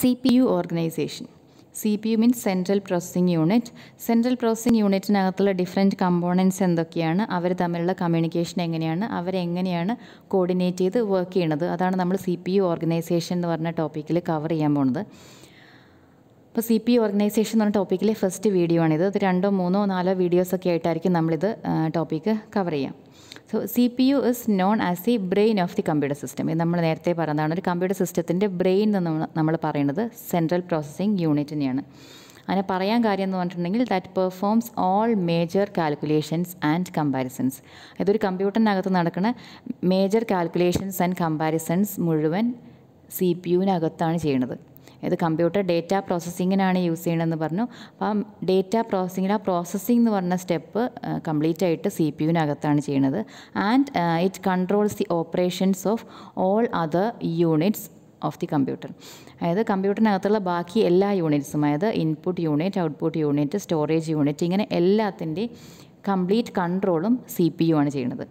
C P U organization C P U means central processing unit central processing യൂണിറ്റിനകത്തുള്ള different components എന്തൊക്കെയാണ് അവർ തമ്മിലുള്ള communication എങ്ങനെയാണ് അവരെങ്ങനെയാണ് കോർഡിനേറ്റ് ചെയ്ത് വർക്ക് ചെയ്യണത് അതാണ് നമ്മൾ സി പി യു ഓർഗനൈസേഷൻ എന്ന് പറഞ്ഞ ടോപ്പിക്കിൽ കവർ ചെയ്യാൻ പോകുന്നത് അപ്പോൾ സി പി ഓർഗനൈസേഷൻ എന്ന് പറഞ്ഞ ടോപ്പിക്കിലെ ഫസ്റ്റ് വീഡിയോ ആണിത് അത് രണ്ടോ മൂന്നോ നാലോ വീഡിയോസൊക്കെ ആയിട്ടായിരിക്കും നമ്മളിത് ടോപ്പിക്ക് കവർ ചെയ്യാം so C P U is known as the brain of the computer system ഇത് നമ്മൾ നേരത്തെ പറഞ്ഞതാണ് ഒരു കമ്പ്യൂട്ടർ സിസ്റ്റത്തിൻ്റെ ബ്രെയിൻ എന്ന് നമ്മൾ പറയുന്നത് സെൻട്രൽ പ്രോസസ്സിംഗ് യൂണിറ്റിനെയാണ് അങ്ങനെ പറയാൻ കാര്യം എന്ന് പറഞ്ഞിട്ടുണ്ടെങ്കിൽ that performs all major calculations and comparisons ഇതൊരു കമ്പ്യൂട്ടറിനകത്ത് നടക്കുന്ന മേജർ കാൽക്കുലേഷൻസ് ആൻഡ് കമ്പാരിസൺസ് മുഴുവൻ സി പി യുവിനകത്താണ് ചെയ്യുന്നത് ഇത് കമ്പ്യൂട്ടർ ഡേറ്റ പ്രോസസ്സിങ്ങിനാണ് യൂസ് ചെയ്യണമെന്ന് പറഞ്ഞു അപ്പം ഡേറ്റ പ്രോസസ്സിങ്ങിൽ ആ പ്രോസസ്സിംഗ് എന്ന് പറഞ്ഞ സ്റ്റെപ്പ് കംപ്ലീറ്റ് ആയിട്ട് സി പി യുവിനകത്താണ് ചെയ്യുന്നത് and it controls the operations of all other units of the computer അതായത് കമ്പ്യൂട്ടറിനകത്തുള്ള ബാക്കി എല്ലാ യൂണിറ്റ്സും അതായത് input unit output unit storage unit ഇങ്ങനെ എല്ലാത്തിൻ്റെയും കംപ്ലീറ്റ് കൺട്രോളും സി പി യു ആണ് ചെയ്യുന്നത്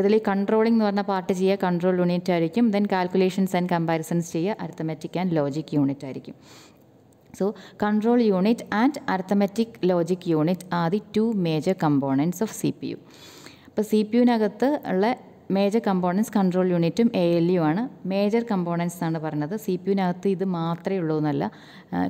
ഇതിൽ ഈ കൺട്രോളിംഗ് എന്ന് പറഞ്ഞ പാർട്ട് ചെയ്യുക കൺട്രോൾ യൂണിറ്റ് ആയിരിക്കും ദെൻ കാൽക്കുലേഷൻസ് ആൻഡ് കമ്പാരിസൺസ് ചെയ്യുക അരിത്തമെറ്റിക് ആൻഡ് ലോജിക് യൂണിറ്റ് ആയിരിക്കും so control unit and arithmetic logic unit are the two major components of C P U അപ്പോൾ സി പി യുവിനകത്ത് ഉള്ള മേജർ കമ്പോണൻസ് കൺട്രോൾ യൂണിറ്റും A L U ആണ് major components എന്നാണ് പറഞ്ഞത് C P യുവിനകത്ത് ഇത് മാത്രമേ ഉള്ളൂ എന്നല്ല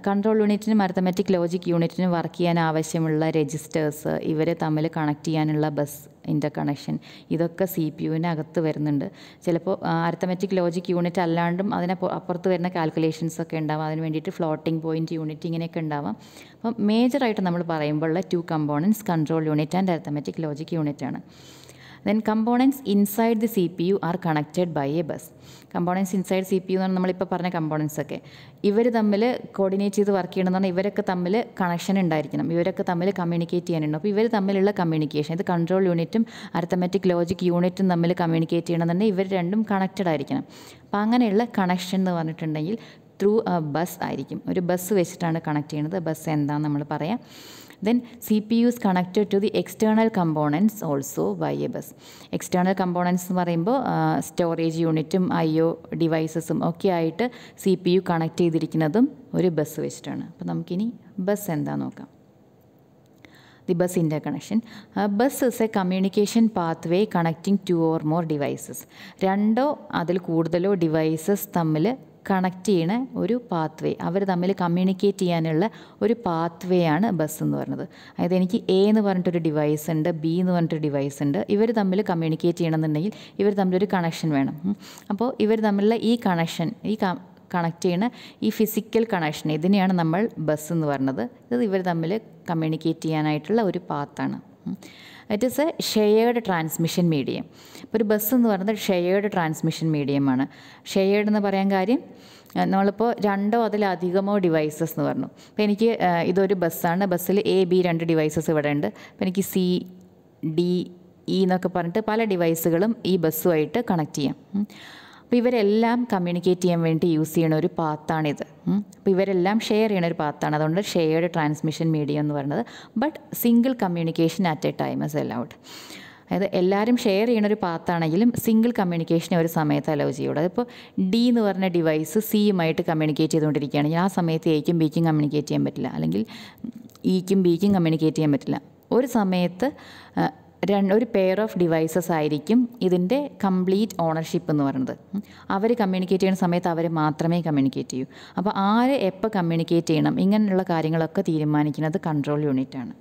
കൺട്രോൾ യൂണിറ്റിനും അരത്തമാറ്റിക് ലോജിക് യൂണിറ്റിനും വർക്ക് ചെയ്യാൻ ആവശ്യമുള്ള രജിസ്റ്റേഴ്സ് ഇവരെ തമ്മിൽ കണക്ട് ചെയ്യാനുള്ള ബസ് ഇൻ്റർ കണക്ഷൻ ഇതൊക്കെ സി പി യുവിനകത്ത് വരുന്നുണ്ട് ചിലപ്പോൾ അരത്തമെറ്റിക് ലോജിക് യൂണിറ്റ് അല്ലാണ്ടും അതിന് അപ്പുറത്ത് വരുന്ന കാൽക്കുലേഷൻസ് ഒക്കെ ഉണ്ടാവാം അതിന് വേണ്ടിയിട്ട് ഫ്ലോട്ടിംഗ് പോയിൻറ്റ് യൂണിറ്റ് ഇങ്ങനെയൊക്കെ ഉണ്ടാവാം അപ്പം മേജറായിട്ട് നമ്മൾ ഉള്ള two components control unit and arithmetic logic unit ആണ് then components inside the C P U are connected by a bus components inside C P U എന്നാണ് നമ്മളിപ്പോൾ പറഞ്ഞ കമ്പോണൻസ് ഒക്കെ ഇവർ തമ്മിൽ കോർഡിനേറ്റ് ചെയ്ത് വർക്ക് ചെയ്യണമെന്ന് പറഞ്ഞാൽ ഇവരൊക്കെ തമ്മിൽ കണക്ഷൻ ഉണ്ടായിരിക്കണം ഇവരൊക്കെ തമ്മിൽ കമ്മ്യൂണിക്കേറ്റ് ചെയ്യാനുണ്ട് അപ്പോൾ ഇവർ തമ്മിലുള്ള കമ്മ്യൂണിക്കേഷൻ ഇത് കൺട്രോൾ യൂണിറ്റും അർത്തമാറ്റിക് ലോജിക് യൂണിറ്റും തമ്മിൽ കമ്മ്യൂണിക്കേറ്റ് ചെയ്യണമെന്നുണ്ടെങ്കിൽ ഇവർ രണ്ടും കണക്റ്റഡ് ആയിരിക്കണം അപ്പോൾ അങ്ങനെയുള്ള കണക്ഷൻ എന്ന് പറഞ്ഞിട്ടുണ്ടെങ്കിൽ ത്രൂ ബസ് ആയിരിക്കും ഒരു ബസ് വെച്ചിട്ടാണ് കണക്ട് ചെയ്യുന്നത് ബസ് എന്താണെന്ന് നമ്മൾ പറയാം Then CPU is connected to the external components also by a bus. External components എന്ന് പറയുമ്പോൾ സ്റ്റോറേജ് യൂണിറ്റും ഐ ഒ ഡിവൈസസും ഒക്കെ ആയിട്ട് സി പി യു കണക്ട് ചെയ്തിരിക്കുന്നതും ഒരു ബസ് വെച്ചിട്ടാണ് അപ്പോൾ നമുക്കിനി ബസ് എന്താ നോക്കാം the bus interconnection. A bus is a communication pathway connecting two or more devices. രണ്ടോ അതിൽ കൂടുതലോ ഡിവൈസസ് തമ്മിൽ കണക്ട് ചെയ്യണ ഒരു പാത്വേ അവർ തമ്മിൽ കമ്മ്യൂണിക്കേറ്റ് ചെയ്യാനുള്ള ഒരു പാത്വേ ആണ് ബസ് എന്ന് പറയുന്നത് അതായത് എനിക്ക് എ എന്ന് പറഞ്ഞിട്ടൊരു ഡിവൈസ് ഉണ്ട് ബി എന്ന് പറഞ്ഞിട്ടൊരു ഡിവൈസ് ഉണ്ട് ഇവർ തമ്മിൽ കമ്മ്യൂണിക്കേറ്റ് ചെയ്യണമെന്നുണ്ടെങ്കിൽ ഇവർ തമ്മിലൊരു കണക്ഷൻ വേണം അപ്പോൾ ഇവർ തമ്മിലുള്ള ഈ കണക്ഷൻ ഈ കണക്ട് ചെയ്യുന്ന ഈ ഫിസിക്കൽ കണക്ഷൻ ഇതിനെയാണ് നമ്മൾ ബസ് എന്ന് പറയുന്നത് ഇത് ഇവർ തമ്മിൽ കമ്മ്യൂണിക്കേറ്റ് ചെയ്യാനായിട്ടുള്ള ഒരു പാത്താണ് it is a shared transmission medium ഇപ്പോൾ ഒരു ബസ് എന്ന് പറയുന്നത് ഷെയേഡ് ട്രാൻസ്മിഷൻ മീഡിയമാണ് ഷെയേഡ് എന്ന് പറയാൻ കാര്യം നമ്മളിപ്പോൾ രണ്ടോ അതിലധികമോ ഡിവൈസസ് എന്ന് പറഞ്ഞു അപ്പോൾ എനിക്ക് ഇതൊരു ബസ്സാണ് ബസ്സിൽ എ ബി രണ്ട് ഡിവൈസസ് ഇവിടെ ഉണ്ട് അപ്പോൾ എനിക്ക് സി ഡി ഇ എന്നൊക്കെ പറഞ്ഞിട്ട് പല ഡിവൈസുകളും ഈ ബസ്സുമായിട്ട് കണക്ട് ചെയ്യാം അപ്പോൾ ഇവരെല്ലാം കമ്മ്യൂണിക്കേറ്റ് ചെയ്യാൻ വേണ്ടി യൂസ് ചെയ്യണ ഒരു പാത്താണിത് അപ്പോൾ ഇവരെല്ലാം ഷെയർ ചെയ്യണ ഒരു പാത്താണ് അതുകൊണ്ട് ഷെയർഡ് ട്രാൻസ്മിഷൻ മീഡിയം എന്ന് പറയുന്നത് but single communication at a time is allowed അതായത് എല്ലാവരും ഷെയർ ചെയ്യണ ഒരു പാത്താണെങ്കിലും സിംഗിൾ കമ്മ്യൂണിക്കേഷൻ ഒരു സമയത്ത് അലോ ചെയ്യുള്ളൂ അതിപ്പോൾ ഡി എന്ന് പറഞ്ഞ ഡിവൈസ് സിയുമായിട്ട് കമ്മ്യൂണിക്കേറ്റ് ചെയ്തുകൊണ്ടിരിക്കുകയാണെങ്കിൽ ആ സമയത്ത് എയ്ക്കും ബിക്കും കമ്മ്യൂണിക്കേറ്റ് ചെയ്യാൻ പറ്റില്ല അല്ലെങ്കിൽ ഇക്കും e ബിക്കും കമ്മ്യൂണിക്കേറ്റ് ചെയ്യാൻ പറ്റില്ല ഒരു സമയത്ത് ഒരു പെയർ ഓഫ് ഡിവൈസസ് ആയിരിക്കും ഇതിൻ്റെ കംപ്ലീറ്റ് ഓണർഷിപ്പ് എന്ന് പറയുന്നത് അവർ കമ്മ്യൂണിക്കേറ്റ് ചെയ്യുന്ന സമയത്ത് അവർ മാത്രമേ കമ്മ്യൂണിക്കേറ്റ് ചെയ്യൂ അപ്പോൾ ആര് എപ്പോൾ കമ്മ്യൂണിക്കേറ്റ് ചെയ്യണം ഇങ്ങനെയുള്ള കാര്യങ്ങളൊക്കെ തീരുമാനിക്കുന്നത് കൺട്രോൾ യൂണിറ്റാണ്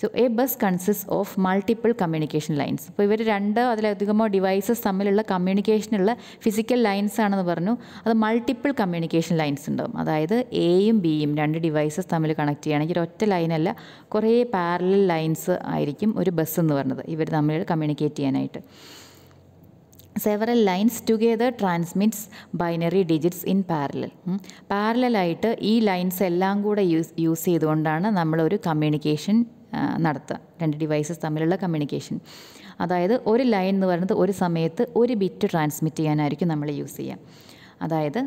so a bus consist of multiple communication lines അപ്പോൾ ഇവർ രണ്ട് അതിലധികമോ ഡിവൈസസ് തമ്മിലുള്ള കമ്മ്യൂണിക്കേഷനുള്ള ഫിസിക്കൽ ലൈൻസ് ആണെന്ന് പറഞ്ഞു അത് മൾട്ടിപ്പിൾ കമ്മ്യൂണിക്കേഷൻ ലൈൻസ് ഉണ്ടാവും അതായത് എയും ബിയും രണ്ട് ഡിവൈസസ് തമ്മിൽ കണക്ട് ചെയ്യുകയാണെങ്കിൽ ഒറ്റ ലൈനല്ല കുറേ പാരലൽ ലൈൻസ് ആയിരിക്കും ഒരു ബസ് എന്ന് പറഞ്ഞത് ഇവർ തമ്മിൽ കമ്മ്യൂണിക്കേറ്റ് ചെയ്യാനായിട്ട് several lines together transmits binary digits in parallel പാരലായിട്ട് ഈ ലൈൻസ് എല്ലാം കൂടെ യൂസ് യൂസ് ചെയ്തുകൊണ്ടാണ് നമ്മളൊരു കമ്മ്യൂണിക്കേഷൻ നടത്തുക രണ്ട് ഡിവൈസസ് തമ്മിലുള്ള കമ്മ്യൂണിക്കേഷൻ അതായത് ഒരു ലൈൻ എന്ന് പറയുന്നത് ഒരു സമയത്ത് ഒരു ബിറ്റ് ട്രാൻസ്മിറ്റ് ചെയ്യാനായിരിക്കും നമ്മൾ യൂസ് ചെയ്യുക അതായത്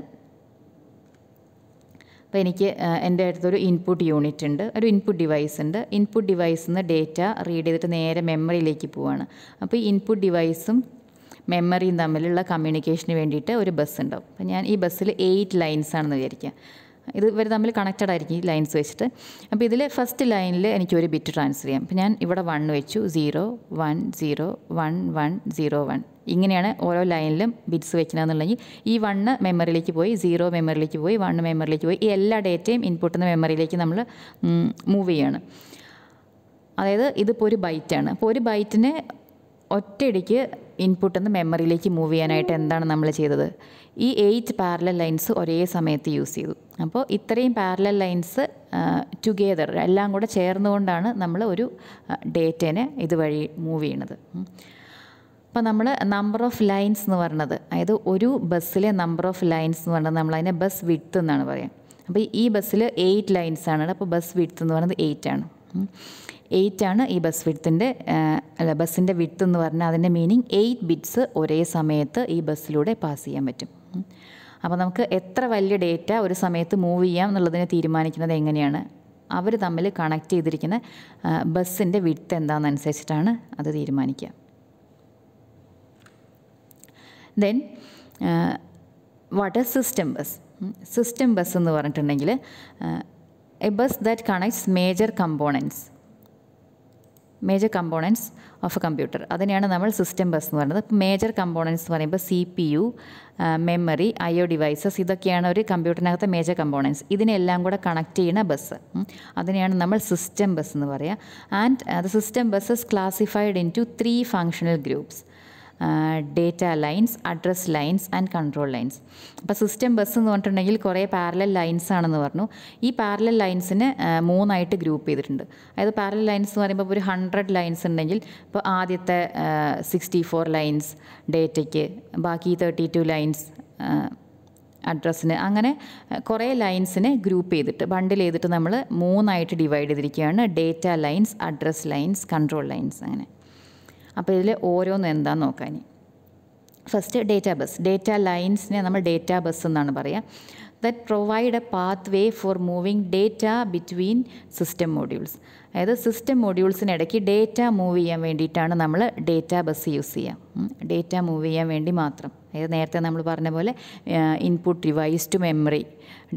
അപ്പോൾ എനിക്ക് എൻ്റെ അടുത്തൊരു ഇൻപുട്ട് യൂണിറ്റ് ഉണ്ട് ഒരു ഇൻപുട്ട് ഡിവൈസ് ഉണ്ട് ഇൻപുട്ട് ഡിവൈസിൽ നിന്ന് ഡേറ്റ റീഡ് ചെയ്തിട്ട് നേരെ മെമ്മറിയിലേക്ക് പോവാണ് അപ്പോൾ ഈ ഇൻപുട്ട് ഡിവൈസും മെമ്മറിയും തമ്മിലുള്ള കമ്മ്യൂണിക്കേഷന് വേണ്ടിയിട്ട് ഒരു ബസ് ഉണ്ടാവും അപ്പോൾ ഞാൻ ഈ ബസ്സിൽ എയ്റ്റ് ലൈൻസ് ആണെന്ന് വിചാരിക്കുക ഇത് ഇവർ തമ്മിൽ കണക്റ്റഡ് ആയിരിക്കും ഈ ലൈൻസ് വെച്ചിട്ട് അപ്പോൾ ഇതിൽ ഫസ്റ്റ് ലൈനിൽ എനിക്ക് ഒരു ബിറ്റ് ട്രാൻസ്ഫർ ചെയ്യാം അപ്പോൾ ഞാൻ ഇവിടെ വൺ വെച്ചു zero one zero one one zero one ഇങ്ങനെയാണ് ഓരോ ലൈനിലും ബിറ്റ്സ് വെക്കണമെന്നുണ്ടെങ്കിൽ ഈ വണ്ണ് മെമ്മറിയിലേക്ക് പോയി സീറോ മെമ്മറിയിലേക്ക് പോയി വണ്ണ് മെമ്മറിയിലേക്ക് പോയി ഈ എല്ലാ ഡേറ്റയും ഇൻപുട്ടിൽ നിന്ന് മെമ്മറിയിലേക്ക് നമ്മൾ മൂവ് ചെയ്യാണ് അതായത് ഇതിപ്പോൾ ഒരു ബൈറ്റാണ് അപ്പോൾ ഒരു ബൈറ്റിന് ഒറ്റയടിക്ക് ഇൻപുട്ടിൽ നിന്ന് മെമ്മറിയിലേക്ക് മൂവ് ചെയ്യാനായിട്ട് എന്താണ് നമ്മൾ ചെയ്തത് ഈ എയ്റ്റ് പാരലൽ ലൈൻസ് ഒരേ സമയത്ത് യൂസ് ചെയ്തു അപ്പോൾ ഇത്രയും പാരലൽ ലൈൻസ് ടുഗെദർ എല്ലാം കൂടെ ചേർന്നുകൊണ്ടാണ് നമ്മൾ ഒരു ഡേറ്റേനെ ഇതുവഴി മൂവ് ചെയ്യണത് അപ്പോൾ നമ്മൾ നമ്പർ ഓഫ് ലൈൻസ് എന്ന് പറയുന്നത് അതായത് ഒരു ബസ്സിലെ നമ്പർ ഓഫ് ലൈൻസ് എന്ന് പറയുന്നത് നമ്മളതിനെ ബസ് വിഡ്ത്ത് എന്നാണ് പറയുക അപ്പോൾ ഈ ബസ്സിൽ എയ്റ്റ് ലൈൻസ് ആണ് അപ്പോൾ ബസ് വിഡ്ത്ത് എന്ന് പറയുന്നത് എയ്റ്റ് ആണ് എയ്റ്റ് ആണ് ഈ ബസ് വിഡ്ത്തിൻ്റെ അല്ല ബസ്സിൻ്റെ വിത്ത് എന്ന് പറഞ്ഞാൽ അതിൻ്റെ മീനിങ് എയ്റ്റ് ബിറ്റ്സ് ഒരേ സമയത്ത് ഈ ബസ്സിലൂടെ പാസ് ചെയ്യാൻ പറ്റും അപ്പോൾ നമുക്ക് എത്ര വലിയ ഡേറ്റ ഒരു സമയത്ത് മൂവ് ചെയ്യാം എന്നുള്ളതിനെ തീരുമാനിക്കുന്നത് എങ്ങനെയാണ് അവർ തമ്മിൽ കണക്ട് ചെയ്തിരിക്കുന്ന ബസ്സിൻ്റെ വിട്ട് എന്താണെന്നനുസരിച്ചിട്ടാണ് അത് തീരുമാനിക്കുക then what system bus system bus എന്ന് പറഞ്ഞിട്ടുണ്ടെങ്കിൽ a bus that connects major components major components of a computer അതിനെയാണ് നമ്മൾ സിസ്റ്റം ബസ് എന്ന് പറയുന്നത് മേജർ കമ്പോണൻസ് എന്ന് പറയുമ്പോൾ C P U memory I O devices ഇതൊക്കെയാണ് ഒരു കമ്പ്യൂട്ടറിനകത്തെ മേജർ കമ്പോണൻസ് ഇതിനെല്ലാം കൂടെ കണക്ട് ചെയ്യുന്ന ബസ് അതിനെയാണ് നമ്മൾ സിസ്റ്റം ബസ് എന്ന് പറയുക and the system bus is classified in two three functional groups data lines address lines and control lines അപ്പോൾ സിസ്റ്റം ബസ് എന്ന് പറഞ്ഞിട്ടുണ്ടെങ്കിൽ കുറേ പാരലൽ ലൈൻസ് ആണെന്ന് പറഞ്ഞു ഈ പാരലൽ ലൈൻസിന് മൂന്നായിട്ട് ഗ്രൂപ്പ് ചെയ്തിട്ടുണ്ട് അതായത് പാരലൽ ലൈൻസ് എന്ന് പറയുമ്പോൾ ഒരു ഹൺഡ്രഡ് ലൈൻസ് ഉണ്ടെങ്കിൽ ഇപ്പോൾ ആദ്യത്തെ സിക്സ്റ്റി ഫോർ ലൈൻസ് ഡേറ്റയ്ക്ക് ബാക്കി തേർട്ടി ടു ലൈൻസ് അഡ്രസ്സിന് അങ്ങനെ കുറേ ലൈൻസിനെ ഗ്രൂപ്പ് ചെയ്തിട്ട് ബണ്ടിൽ ചെയ്തിട്ട് നമ്മൾ മൂന്നായിട്ട് ഡിവൈഡ് ചെയ്തിരിക്കുകയാണ് data lines address lines control lines അങ്ങനെ അപ്പോൾ ഇതിൽ ഓരോന്നും എന്താണെന്ന് നോക്കാൻ ഫസ്റ്റ് ഡേറ്റാ ബസ് ഡേറ്റ ലൈൻസിനെ നമ്മൾ ഡേറ്റ ബസ് എന്നാണ് പറയുക that provide a pathway for moving data between system modules അതായത് സിസ്റ്റം മോഡ്യൂൾസിനിടയ്ക്ക് ഡേറ്റ മൂവ് ചെയ്യാൻ വേണ്ടിയിട്ടാണ് നമ്മൾ ഡേറ്റ ബസ് യൂസ് ചെയ്യുക ഡേറ്റ മൂവ് ചെയ്യാൻ വേണ്ടി മാത്രം ഇത് നേരത്തെ നമ്മൾ പറഞ്ഞ പോലെ input device to memory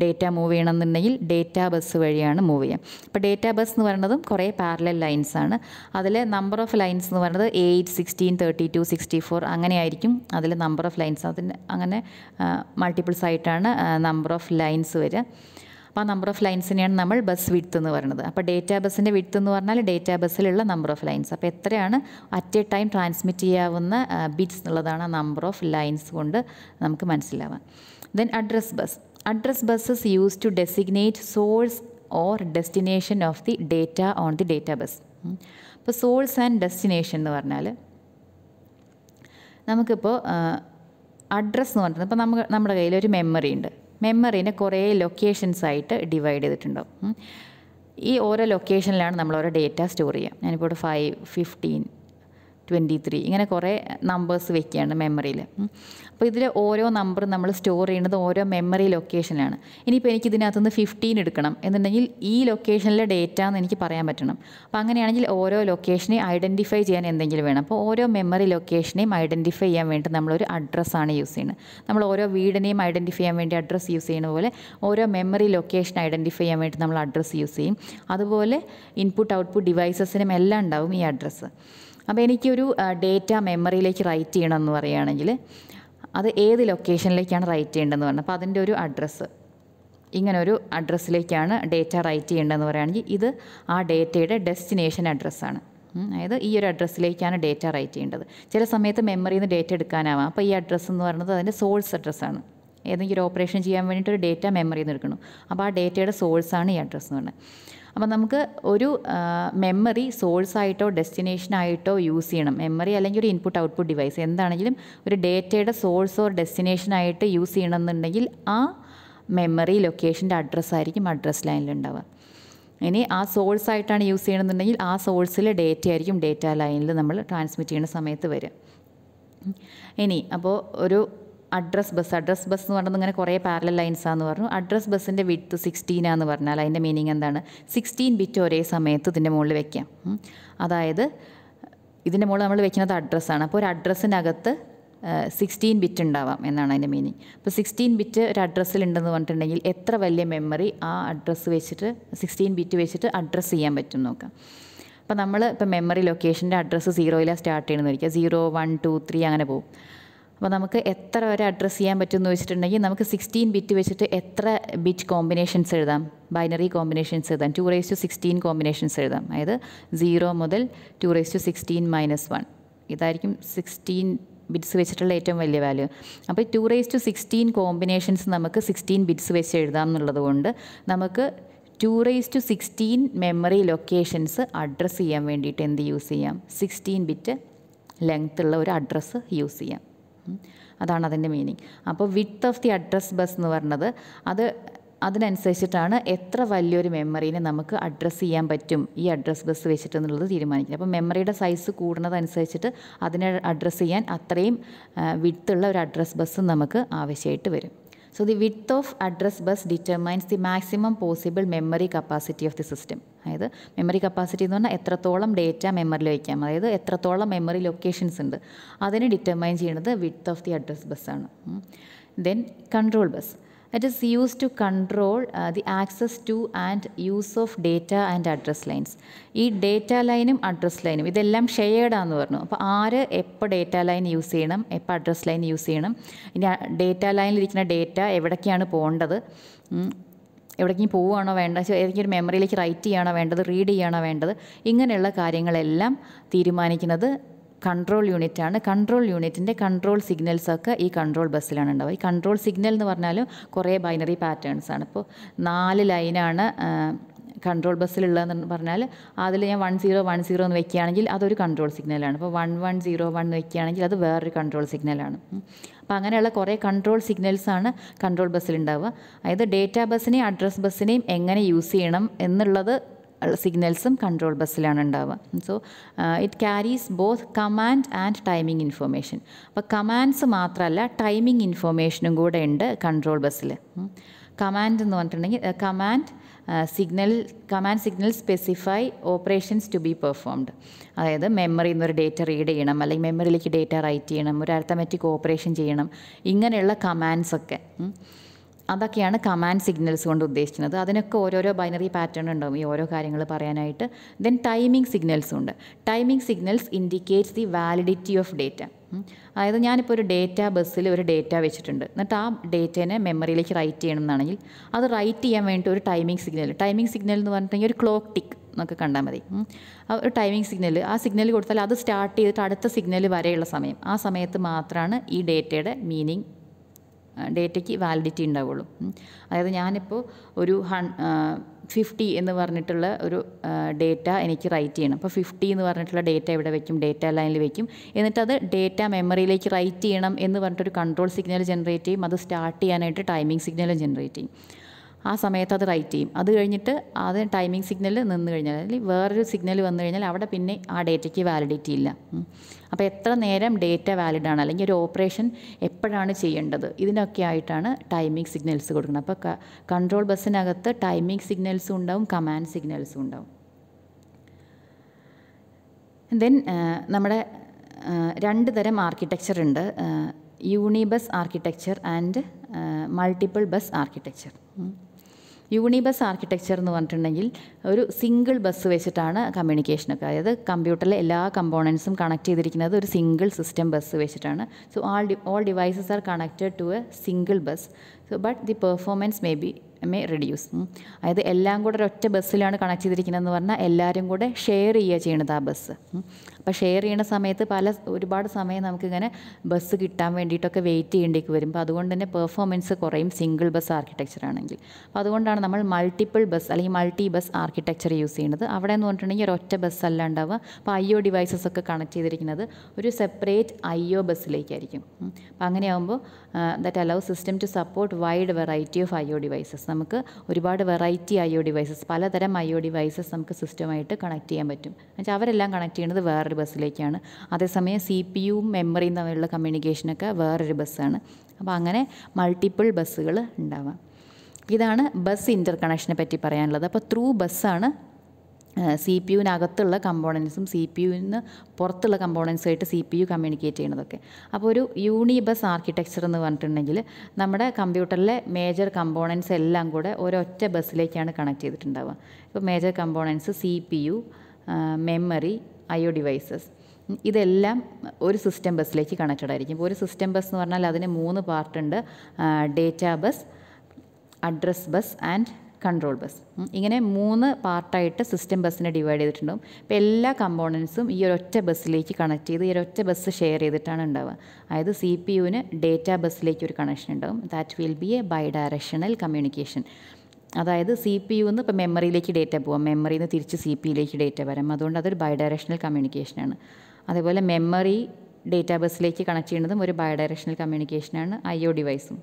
data move ചെയ്യണമെന്നുണ്ടെങ്കിൽ ഡേറ്റ ബസ് വഴിയാണ് മൂവ് ചെയ്യുക അപ്പോൾ ഡേറ്റ ബസ് എന്ന് പറയുന്നതും കുറേ പാരലൽ ലൈൻസ് ആണ് അതിൽ നമ്പർ ഓഫ് ലൈൻസ് എന്ന് പറയുന്നത് eight sixteen thirty two sixty four അങ്ങനെയായിരിക്കും അതിൽ നമ്പർ ഓഫ് ലൈൻസ് അതിന് അങ്ങനെ മൾട്ടിപ്പിൾസ് ആയിട്ടാണ് നമ്പർ ഓഫ് ലൈൻസ് വരിക അപ്പോൾ ആ നമ്പർ ഓഫ് ലൈൻസിനെയാണ് നമ്മൾ ബസ് വിഡ്ത്ത് എന്ന് പറയുന്നത് അപ്പോൾ ഡേറ്റാ ബസ്സിൻ്റെ വിഡ്ത്ത് എന്ന് പറഞ്ഞാൽ ഡേറ്റാ ബസ്സിലുള്ള നമ്പർ ഓഫ് ലൈൻസ് അപ്പോൾ എത്രയാണ് അറ്റ് എ ടൈം ട്രാൻസ്മിറ്റ് ചെയ്യാവുന്ന ബിറ്റ്സ് എന്നുള്ളതാണ് ആ നമ്പർ ഓഫ് ലൈൻസ് കൊണ്ട് നമുക്ക് മനസ്സിലാവാൻ then address bus address buses use to designate source or destination of the data on the data bus അപ്പോൾ സോഴ്സ് ആൻഡ് ഡെസ്റ്റിനേഷൻ എന്ന് പറഞ്ഞാൽ നമുക്കിപ്പോൾ അഡ്രസ്സ് എന്ന് പറഞ്ഞത് ഇപ്പോൾ നമുക്ക് നമ്മുടെ കയ്യിൽ ഒരു മെമ്മറി ഉണ്ട് മെമ്മറീനെ കുറേ ലൊക്കേഷൻസ് ആയിട്ട് ഡിവൈഡ് ചെയ്തിട്ടുണ്ടാവും ഈ ഓരോ ലൊക്കേഷനിലാണ് നമ്മൾ ഓരോ ഡേറ്റ സ്റ്റോർ ചെയ്യുക ഞാനിപ്പോൾ ഫൈവ് ഫിഫ്റ്റീൻ ട്വൻറ്റി ത്രീ ഇങ്ങനെ കുറേ നമ്പേഴ്സ് വെക്കുകയാണ് മെമ്മറിയിൽ അപ്പോൾ ഇതിൽ ഓരോ നമ്പർ നമ്മൾ സ്റ്റോർ ചെയ്യുന്നത് ഓരോ മെമ്മറി ലൊക്കേഷനിലാണ് ഇനിയിപ്പോൾ എനിക്ക് ഇതിനകത്തുനിന്ന് ഫിഫ്റ്റീൻ എടുക്കണം എന്നുണ്ടെങ്കിൽ ഈ ലൊക്കേഷനിലെ ഡേറ്റ എന്ന് എനിക്ക് പറയാൻ പറ്റണം അപ്പോൾ അങ്ങനെയാണെങ്കിൽ ഓരോ ലൊക്കേഷനെ ഐഡൻറ്റിഫൈ ചെയ്യാൻ എന്തെങ്കിലും വേണം അപ്പോൾ ഓരോ മെമ്മറി ലൊക്കേഷനെയും ഐഡൻറ്റിഫൈ ചെയ്യാൻ വേണ്ടി നമ്മളൊരു അഡ്രസ്സാണ് യൂസ് ചെയ്യുന്നത് നമ്മൾ ഓരോ വീടിനെയും ഐഡൻറ്റിഫൈ ചെയ്യാൻ വേണ്ടി അഡ്രസ്സ് യൂസ് ചെയ്യുന്ന പോലെ ഓരോ മെമ്മറി ലൊക്കേഷൻ ഐഡൻറ്റിഫൈ ചെയ്യാൻ വേണ്ടി നമ്മൾ അഡ്രസ്സ് യൂസ് ചെയ്യും അതുപോലെ ഇൻപുട്ട് ഔട്ട്പുട്ട് ഡിവൈസസിനും എല്ലാം ഉണ്ടാവും ഈ അഡ്രസ്സ് അപ്പോൾ എനിക്കൊരു ഡേറ്റ മെമ്മറിയിലേക്ക് റൈറ്റ് ചെയ്യണം എന്ന് പറയുകയാണെങ്കിൽ അത് ഏത് ലൊക്കേഷനിലേക്കാണ് റൈറ്റ് ചെയ്യേണ്ടതെന്ന് പറഞ്ഞത് അപ്പോൾ അതിൻ്റെ ഒരു അഡ്രസ്സ് ഇങ്ങനെ ഒരു അഡ്രസ്സിലേക്കാണ് ഡേറ്റ റൈറ്റ് ചെയ്യേണ്ടതെന്ന് പറയുകയാണെങ്കിൽ ഇത് ആ ഡേറ്റയുടെ ഡെസ്റ്റിനേഷൻ അഡ്രസ്സാണ് അതായത് ഈ ഒരു അഡ്രസ്സിലേക്കാണ് ഡേറ്റ റൈറ്റ് ചെയ്യേണ്ടത് ചില സമയത്ത് മെമ്മറിയിൽ നിന്ന് ഡേറ്റ എടുക്കാനാവാം അപ്പോൾ ഈ അഡ്രസ്സ് എന്ന് പറയുന്നത് അതിൻ്റെ സോഴ്സ് അഡ്രസ്സാണ് ഏതെങ്കിലും ഒരു ഓപ്പറേഷൻ ചെയ്യാൻ വേണ്ടിയിട്ട് ഒരു ഡേറ്റ മെമ്മറിയിൽ നിന്ന് എടുക്കണം അപ്പോൾ ആ ഡേറ്റയുടെ സോഴ്സാണ് ഈ അഡ്രസ്സ് എന്ന് പറയുന്നത് അപ്പം നമുക്ക് ഒരു മെമ്മറി സോഴ്സായിട്ടോ ഡെസ്റ്റിനേഷനായിട്ടോ യൂസ് ചെയ്യണം മെമ്മറി അല്ലെങ്കിൽ ഒരു ഇൻപുട്ട് ഔട്ട്പുട്ട് ഡിവൈസ് എന്താണെങ്കിലും ഒരു ഡേറ്റയുടെ സോഴ്സ് ഓർ ഡെസ്റ്റിനേഷനായിട്ട് യൂസ് ചെയ്യണമെന്നുണ്ടെങ്കിൽ ആ മെമ്മറി ലൊക്കേഷൻ്റെ അഡ്രസ്സായിരിക്കും അഡ്രസ് ലൈനിലുണ്ടാവുക ഇനി ആ സോഴ്സ് ആയിട്ടാണ് യൂസ് ചെയ്യണമെന്നുണ്ടെങ്കിൽ ആ സോഴ്സിലെ ഡേറ്റ ആയിരിക്കും ഡേറ്റ ലൈനിൽ നമ്മൾ ട്രാൻസ്മിറ്റ് ചെയ്യുന്ന സമയത്ത് വരിക ഇനി അപ്പോൾ ഒരു അഡ്രസ് ബസ് അഡ്രസ് ബസ് എന്ന് പറഞ്ഞത് ഇങ്ങനെ കുറേ പാരലൽ ലൈൻസാന്ന് പറഞ്ഞു അഡ്രസ് ബസ്സിൻ്റെ വിഡ്ത്ത് സിക്സ്റ്റീനാന്ന് പറഞ്ഞാൽ അതിൻ്റെ മീനിങ് എന്താണ് സിക്സ്റ്റീൻ ബിറ്റ് ഒരേ സമയത്ത് ഇതിൻ്റെ മുകളിൽ വെക്കാം അതായത് ഇതിൻ്റെ മുകളിൽ നമ്മൾ വെക്കുന്നത് അഡ്രസ്സാണ് അപ്പോൾ ഒരു അഡ്രസ്സിനകത്ത് സിക്സ്റ്റീൻ ബിറ്റ് ഉണ്ടാവാം എന്നാണ് അതിൻ്റെ മീനിങ് അപ്പോൾ സിക്സ്റ്റീൻ ബിറ്റ് ഒരു അഡ്രസ്സിലുണ്ടെന്ന് പറഞ്ഞിട്ടുണ്ടെങ്കിൽ എത്ര വലിയ മെമ്മറി ആ അഡ്രസ്സ് വെച്ചിട്ട് സിക്സ്റ്റീൻ ബിറ്റ് വെച്ചിട്ട് അഡ്രസ്സ് ചെയ്യാൻ പറ്റും നോക്കാം അപ്പോൾ നമ്മൾ ഇപ്പോൾ മെമ്മറി ലൊക്കേഷൻ്റെ അഡ്രസ്സ് സീറോയിലാണ് സ്റ്റാർട്ട് ചെയ്യണമെന്ന് വിളിക്കുക സീറോ വൺ ടു ത്രീ അങ്ങനെ പോകും അപ്പോൾ നമുക്ക് എത്ര വരെ അഡ്രസ്സ് ചെയ്യാൻ പറ്റുമെന്ന് വെച്ചിട്ടുണ്ടെങ്കിൽ നമുക്ക് സിക്സ്റ്റീൻ ബിറ്റ് വെച്ചിട്ട് എത്ര ബിറ്റ് കോമ്പിനേഷൻസ് എഴുതാം ബൈനറി കോമ്പിനേഷൻസ് എഴുതാം two raise to sixteen combinations എഴുതാം അതായത് സീറോ മുതൽ two raise to sixteen minus one ഇതായിരിക്കും സിക്സ്റ്റീൻ ബിറ്റ്സ് വെച്ചിട്ടുള്ള ഏറ്റവും വലിയ വാല്യൂ അപ്പോൾ two raise to sixteen combinations നമുക്ക് സിക്സ്റ്റീൻ ബിറ്റ്സ് വെച്ച് എഴുതാം എന്നുള്ളത് കൊണ്ട് നമുക്ക് two raise to sixteen memory locations address ചെയ്യാൻ വേണ്ടിയിട്ട് എന്ത് യൂസ് ചെയ്യാം സിക്സ്റ്റീൻ ബിറ്റ് ലെങ്ത്തുള്ള ഒരു അഡ്രസ്സ് യൂസ് ചെയ്യാം അതാണ് അതിൻ്റെ മീനിങ് അപ്പോൾ width of the address bus എന്ന് പറഞ്ഞത് അത് അതിനനുസരിച്ചിട്ടാണ് എത്ര വലിയൊരു മെമ്മറീനെ നമുക്ക് അഡ്രസ്സ് ചെയ്യാൻ പറ്റും ഈ അഡ്രസ്സ് ബസ് വെച്ചിട്ടെന്നുള്ളത് തീരുമാനിക്കുന്നത് അപ്പോൾ മെമ്മറിയുടെ സൈസ് കൂടുന്നതനുസരിച്ചിട്ട് അതിനെ അഡ്രസ്സ് ചെയ്യാൻ അത്രയും വിടുത്തുള്ള ഒരു അഡ്രസ്സ് ബസ് നമുക്ക് ആവശ്യമായിട്ട് വരും so the width of address bus determines the maximum possible memory capacity of the system അതായത് മെമ്മറി കപ്പാസിറ്റി എന്ന് പറഞ്ഞാൽ എത്രത്തോളം ഡേറ്റ മെമ്മറിയിൽ വയ്ക്കാം അതായത് എത്രത്തോളം മെമ്മറി ലൊക്കേഷൻസ് ഉണ്ട് അതിനെ ഡിറ്റർമൈൻ ചെയ്യുന്നത് വിത്ത് ഓഫ് ദി അഡ്രസ് ബസ്സാണ് then control bus that is use to control the access to and use of data and address lines ഈ ഡേറ്റ ലൈനും അഡ്രസ് ലൈനും ഇതെല്ലാം ഷെയർഡാന്ന് പറഞ്ഞു അപ്പോൾ ആര് എപ്പോൾ ഡേറ്റ ലൈൻ യൂസ് ചെയ്യണം എപ്പോൾ അഡ്രസ് ലൈൻ യൂസ് ചെയ്യണം ഇനി ഡേറ്റ ലൈനിലിരിക്കുന്ന ഡേറ്റ എവിടേക്കാണ് പോകേണ്ടത് എവിടേക്കും പോവുകയാണോ വേണ്ടത് ഏതെങ്കിലും ഒരു മെമ്മറിയിലേക്ക് റൈറ്റ് ചെയ്യണോ വേണ്ടത് റീഡ് ചെയ്യണോ വേണ്ടത് ഇങ്ങനെയുള്ള കാര്യങ്ങളെല്ലാം തീരുമാനിക്കുന്നത് കൺട്രോൾ യൂണിറ്റ് ആണ് കൺട്രോൾ യൂണിറ്റിൻ്റെ കൺട്രോൾ സിഗ്നൽസൊക്കെ ഈ കൺട്രോൾ ബസ്സിലാണ് ഉണ്ടാവുക ഈ കൺട്രോൾ സിഗ്നൽ എന്ന് പറഞ്ഞാൽ കുറേ ബൈനറി പാറ്റേൺസ് ആണ് ഇപ്പോൾ നാല് ലൈനാണ് കൺട്രോൾ ബസ്സിലുള്ളതെന്ന് പറഞ്ഞാൽ അതിൽ ഞാൻ വൺ സീറോ വൺ സീറോ എന്ന് വെക്കുകയാണെങ്കിൽ അതൊരു കൺട്രോൾ സിഗ്നലാണ് അപ്പോൾ വൺ വൺ സീറോ വൺ എന്ന് വെക്കുകയാണെങ്കിൽ അത് വേറൊരു കൺട്രോൾ സിഗ്നലാണ് അപ്പോൾ അങ്ങനെയുള്ള കുറേ കൺട്രോൾ സിഗ്നൽസാണ് കൺട്രോൾ ബസ്സിലുണ്ടാവുക അതായത് ഡേറ്റാ ബസ്സിനെയും അഡ്രസ് ബസ്സിനെയും എങ്ങനെ യൂസ് ചെയ്യണം എന്നുള്ളത് സിഗ്നൽസും കൺട്രോൾ ബസ്സിലാണ് ഉണ്ടാവുക so it carries both command and timing information അപ്പോൾ കമാൻഡ്സ് മാത്രമല്ല ടൈമിംഗ് ഇൻഫോർമേഷനും കൂടെ ഉണ്ട് കൺട്രോൾ ബസ്സിൽ കമാൻഡ് എന്ന് പറഞ്ഞിട്ടുണ്ടെങ്കിൽ command signal command signal specify operations to be performed അതായത് മെമ്മറിയിൽ എന്നൊരു ഡേറ്റ റീഡ് ചെയ്യണം അല്ലെങ്കിൽ മെമ്മറിയിലേക്ക് ഡേറ്റ റൈറ്റ് ചെയ്യണം ഒരു അർത്ഥമെറ്റിക് ഓപ്പറേഷൻ ചെയ്യണം ഇങ്ങനെയുള്ള കമാൻഡ്സൊക്കെ അതൊക്കെയാണ് കമാൻഡ് സിഗ്നൽസ് കൊണ്ട് ഉദ്ദേശിക്കുന്നത് അതിനൊക്കെ ഓരോരോ ബൈനറി പാറ്റേൺ ഉണ്ടാവും ഈ ഓരോ കാര്യങ്ങൾ പറയാനായിട്ട് ദെൻ ടൈമിംഗ് സിഗ്നൽസ് ഉണ്ട് timing signals indicates the validity of data അതായത് ഞാനിപ്പോൾ ഒരു ഡേറ്റ ബസ്സിൽ ഒരു ഡേറ്റ വെച്ചിട്ടുണ്ട് എന്നിട്ട് ആ ഡേറ്റേനെ മെമ്മറിയിലേക്ക് റൈറ്റ് ചെയ്യണമെന്നാണെങ്കിൽ അത് റൈറ്റ് ചെയ്യാൻ വേണ്ടി ഒരു ടൈമിംഗ് സിഗ്നൽ ടൈമിംഗ് സിഗ്നൽ എന്ന് പറഞ്ഞിട്ടുണ്ടെങ്കിൽ ഒരു ക്ലോക്ക് ടിക് എന്നൊക്കെ കണ്ടാൽ മതി ആ ഒരു ടൈമിംഗ് സിഗ്നൽ ആ സിഗ്നൽ കൊടുത്താൽ അത് സ്റ്റാർട്ട് ചെയ്തിട്ട് അടുത്ത സിഗ്നൽ വരെയുള്ള സമയം ആ സമയത്ത് മാത്രമാണ് ഈ ഡേറ്റയുടെ മീനിങ് ഡേറ്റയ്ക്ക് വാലിഡിറ്റി ഉണ്ടാവുള്ളൂ അതായത് ഞാനിപ്പോൾ ഒരു ഹൺ ഫിഫ്റ്റി എന്ന് പറഞ്ഞിട്ടുള്ള ഒരു ഡേറ്റ എനിക്ക് റൈറ്റ് ചെയ്യണം അപ്പോൾ ഫിഫ്റ്റി എന്ന് പറഞ്ഞിട്ടുള്ള ഡേറ്റ ഇവിടെ വയ്ക്കും ഡേറ്റ ലൈനിൽ വയ്ക്കും അത് ഡേറ്റ മെമ്മറിയിലേക്ക് റൈറ്റ് ചെയ്യണം എന്ന് പറഞ്ഞിട്ടൊരു കൺട്രോൾ സിഗ്നൽ ജനറേറ്റ് ചെയ്യും അത് സ്റ്റാർട്ട് ചെയ്യാനായിട്ട് ടൈമിംഗ് സിഗ്നൽ ജനറേറ്റ് ചെയ്യും ആ സമയത്ത് അത് റൈറ്റ് ചെയ്യും അത് കഴിഞ്ഞിട്ട് അത് ടൈമിംഗ് സിഗ്നൽ നിന്ന് കഴിഞ്ഞാൽ അല്ലെങ്കിൽ വേറൊരു സിഗ്നൽ വന്നു കഴിഞ്ഞാൽ അവിടെ പിന്നെ ആ ഡേറ്റയ്ക്ക് വാലിഡിറ്റി ഇല്ല അപ്പോൾ എത്ര നേരം ഡേറ്റ വാലിഡ് ആണ് അല്ലെങ്കിൽ ഒരു ഓപ്പറേഷൻ എപ്പോഴാണ് ചെയ്യേണ്ടത് ഇതിനൊക്കെ ആയിട്ടാണ് ടൈമിംഗ് സിഗ്നൽസ് കൊടുക്കുന്നത് അപ്പോൾ കൺട്രോൾ ബസ്സിനകത്ത് ടൈമിംഗ് സിഗ്നൽസും ഉണ്ടാവും കമാൻഡ് സിഗ്നൽസും ഉണ്ടാവും ദെൻ നമ്മുടെ രണ്ട് തരം ആർക്കിടെക്ചർ ഉണ്ട് unibus architecture and multiple bus architecture unibus architecture എന്ന് പറഞ്ഞിട്ടുണ്ടെങ്കിൽ ഒരു സിംഗിൾ ബസ് വെച്ചിട്ടാണ് കമ്മ്യൂണിക്കേഷനൊക്കെ അതായത് കമ്പ്യൂട്ടറിലെ എല്ലാ കമ്പോണൻസും കണക്ട് ചെയ്തിരിക്കുന്നത് ഒരു സിംഗിൾ സിസ്റ്റം ബസ് വെച്ചിട്ടാണ് so all all devices are connected to a single bus so but the performance may be may reduce അതായത് എല്ലാം കൂടെ ഒരൊറ്റ ബസ്സിലാണ് കണക്ട് ചെയ്തിരിക്കുന്നതെന്ന് പറഞ്ഞാൽ എല്ലാവരും കൂടെ ഷെയർ ചെയ്യുക ചെയ്യണത് ആ ബസ് അപ്പോൾ ഷെയർ ചെയ്യുന്ന സമയത്ത് പല ഒരുപാട് സമയം നമുക്കിങ്ങനെ ബസ് കിട്ടാൻ വേണ്ടിയിട്ടൊക്കെ വെയിറ്റ് ചെയ്യേണ്ടിക്ക് വരും അപ്പോൾ അതുകൊണ്ട് തന്നെ പെർഫോമൻസ് കുറയും സിംഗിൾ ബസ് ആർക്കിടെക്ചർ ആണെങ്കിൽ അപ്പോൾ അതുകൊണ്ടാണ് നമ്മൾ മൾട്ടിപ്പിൾ ബസ് അല്ലെങ്കിൽ മൾട്ടി ബസ് ആർക്കിടെക്ചർ യൂസ് ചെയ്യുന്നത് അവിടെ എന്ന് പറഞ്ഞിട്ടുണ്ടെങ്കിൽ ഒരൊറ്റ ബസ് അല്ല ഉണ്ടാവുക അപ്പോൾ ഐ ഒ ഡിവൈസസ് ഒക്കെ കണക്ട് ചെയ്തിരിക്കുന്നത് ഒരു സെപ്പറേറ്റ് ഐ ഒ ബസ്സിലേക്കായിരിക്കും അപ്പോൾ അങ്ങനെയാകുമ്പോൾ that allow system to support wide variety of I O devices നമുക്ക് ഒരുപാട് വെറൈറ്റി ഐ ഒ ഡിവൈസസ് പലതരം ഐ ഒ ഡിവൈസസ് നമുക്ക് സിസ്റ്റമായിട്ട് കണക്ട് ചെയ്യാൻ പറ്റും എന്നുവെച്ചാൽ അവരെല്ലാം കണക്ട് ചെയ്യുന്നത് വേറൊരു ബസ്സിലേക്കാണ് അതേസമയം സി പി യുവും മെമ്മറിയും തമ്മിലുള്ള കമ്മ്യൂണിക്കേഷനൊക്കെ വേറൊരു ബസ്സാണ് അപ്പോൾ അങ്ങനെ മൾട്ടിപ്പിൾ ബസ്സുകൾ ഉണ്ടാവാം ഇതാണ് ബസ് ഇൻ്റർ കണക്ഷനെ പറ്റി പറയാനുള്ളത് അപ്പോൾ ത്രൂ ബസ്സാണ് സി പി യുവിനകത്തുള്ള കമ്പോണൻസും സി പി യുവിന് പുറത്തുള്ള കമ്പോണൻസുമായിട്ട് സി പി യു കമ്മ്യൂണിക്കേറ്റ് ചെയ്യണതൊക്കെ അപ്പോൾ ഒരു യൂണിബസ് ആർക്കിടെക്ചർ എന്ന് പറഞ്ഞിട്ടുണ്ടെങ്കിൽ നമ്മുടെ കമ്പ്യൂട്ടറിലെ മേജർ കമ്പോണൻസ് എല്ലാം കൂടെ ഒരൊറ്റ ബസ്സിലേക്കാണ് കണക്ട് ചെയ്തിട്ടുണ്ടാവുക ഇപ്പോൾ major components C P U memory I O devices ഇതെല്ലാം ഒരു സിസ്റ്റം ബസ്സിലേക്ക് കണക്റ്റഡ് ആയിരിക്കും ഇപ്പോൾ ഒരു സിസ്റ്റം ബസ് എന്ന് പറഞ്ഞാൽ അതിന് മൂന്ന് പാർട്ടുണ്ട് data bus address bus and control bus ഇങ്ങനെ മൂന്ന് പാർട്ടായിട്ട് സിസ്റ്റം ബസ്സിനെ ഡിവൈഡ് ചെയ്തിട്ടുണ്ടാകും അപ്പോൾ എല്ലാ കമ്പോണൻസും ഈ ഒരൊറ്റ ബസ്സിലേക്ക് കണക്ട് ചെയ്ത് ഈ ഒരൊറ്റ ബസ് ഷെയർ ചെയ്തിട്ടാണ് ഉണ്ടാവുക അതായത് സി പി യുവിന് ഡേറ്റാ ബസ്സിലേക്ക് ഒരു കണക്ഷൻ ഉണ്ടാകും that will be a bidirectional communication അതായത് സി പി യുന്ന് ഇപ്പോൾ മെമ്മറിയിലേക്ക് ഡേറ്റ പോവാം മെമ്മറിയിൽ നിന്ന് തിരിച്ച് സി പിയിലേക്ക് ഡേറ്റ വരാം അതുകൊണ്ട് അതൊരു ബൈ ഡയറക്ഷണൽ കമ്മ്യൂണിക്കേഷനാണ് അതേപോലെ മെമ്മറി ഡേറ്റാബേസിലേക്ക് കണക്ട് ചെയ്യുന്നതും ഒരു ബയോഡയറക്ഷണൽ കമ്മ്യൂണിക്കേഷനാണ് ഐ ഒ ഡിവൈസും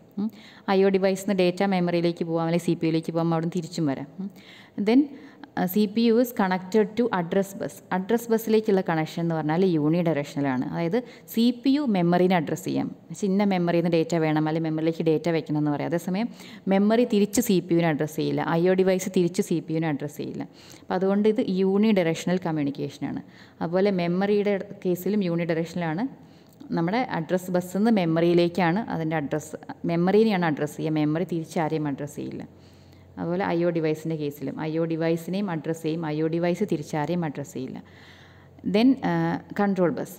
ഐ ഒ ഡിവൈസിൽ നിന്ന് ഡേറ്റ മെമ്മറിയിലേക്ക് പോകാം അല്ലെങ്കിൽ സി പി യുയിലേക്ക് പോകാം അവിടെ നിന്ന് തിരിച്ചും വരാം then C P U is connected to address bus address ബസ്സിലേക്കുള്ള കണക്ഷൻ എന്ന് പറഞ്ഞാൽ യൂണി ഡയറക്ഷനിലാണ് അതായത് സി പി യു മെമ്മറിനെ അഡ്രസ്സ് ചെയ്യാം ചിന്ന മെമ്മറിയിൽ നിന്ന് ഡേറ്റ വേണം അല്ലെങ്കിൽ മെമ്മറിയിലേക്ക് ഡേറ്റ വെക്കണം എന്ന് പറയാം അതേസമയം മെമ്മറി തിരിച്ച് സി പി യുവിനെ അഡ്രസ്സ് ചെയ്യില്ല ഐ ഒ ഡിവൈസ് തിരിച്ച് സി പി യുവിനെ അഡ്രസ്സ് ചെയ്യില്ല അപ്പോൾ അതുകൊണ്ട് ഇത് യൂണി ഡയറക്ഷണൽ കമ്മ്യൂണിക്കേഷനാണ് അതുപോലെ മെമ്മറിയുടെ കേസിലും യൂണി ഡയറക്ഷനിലാണ് നമ്മുടെ അഡ്രസ്സ് ബസ്സിൽ നിന്ന് മെമ്മറിയിലേക്കാണ് അതിൻ്റെ അഡ്രസ്സ് മെമ്മറിനെയാണ് അഡ്രസ്സ് ചെയ്യുക മെമ്മറി തിരിച്ചാരെയും അഡ്രസ്സ് ചെയ്യില്ല അതുപോലെ ഐ ഒ ഡിവൈസിൻ്റെ കേസിലും ഐ ഒ ഡിവൈസിനെയും അഡ്രസ്സ് ചെയ്യും ഐ ഒ ഡിവൈസ് തിരിച്ചാരെയും അഡ്രസ്സ് ചെയ്യില്ല ദെൻ കൺട്രോൾ ബസ്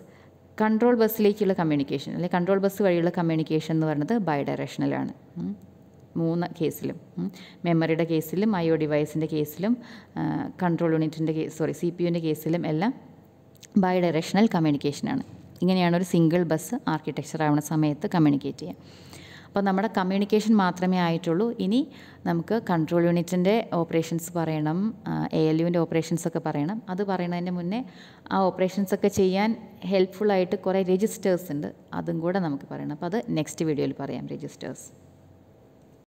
കൺട്രോൾ ബസ്സിലേക്കുള്ള കമ്മ്യൂണിക്കേഷൻ അല്ലെങ്കിൽ കൺട്രോൾ ബസ് വഴിയുള്ള കമ്മ്യൂണിക്കേഷൻ എന്ന് പറയുന്നത് ബൈ ബൈഡയറക്ഷണലാണ് മൂന്ന് കേസിലും മെമ്മറിയുടെ കേസിലും ഐ ഒ ഡിവൈസിൻ്റെ കേസിലും കൺട്രോൾ യൂണിറ്റിൻ്റെ കേസ് സോറി സി പി യുവിൻ്റെ കേസിലും എല്ലാം ബൈ ഡയറക്ഷണൽ കമ്മ്യൂണിക്കേഷനാണ് ഇങ്ങനെയാണ് ഒരു സിംഗിൾ ബസ് ആർക്കിടെക്ചർ ആവുന്ന സമയത്ത് കമ്മ്യൂണിക്കേറ്റ് ചെയ്യുക അപ്പോൾ നമ്മുടെ കമ്മ്യൂണിക്കേഷൻ മാത്രമേ ആയിട്ടുള്ളൂ ഇനി നമുക്ക് കൺട്രോൾ യൂണിറ്റിൻ്റെ ഓപ്പറേഷൻസ് പറയണം എ എൽ യുവിൻ്റെ ഓപ്പറേഷൻസ് ഒക്കെ പറയണം അത് പറയുന്നതിന് മുന്നേ ആ ഓപ്പറേഷൻസ് ഒക്കെ ചെയ്യാൻ ഹെൽപ്ഫുള്ളായിട്ട് കുറേ രജിസ്റ്റേഴ്സ് ഉണ്ട് അതും കൂടെ നമുക്ക് പറയണം അപ്പോൾ അത് നെക്സ്റ്റ് വീഡിയോയിൽ പറയാം രജിസ്റ്റേഴ്സ്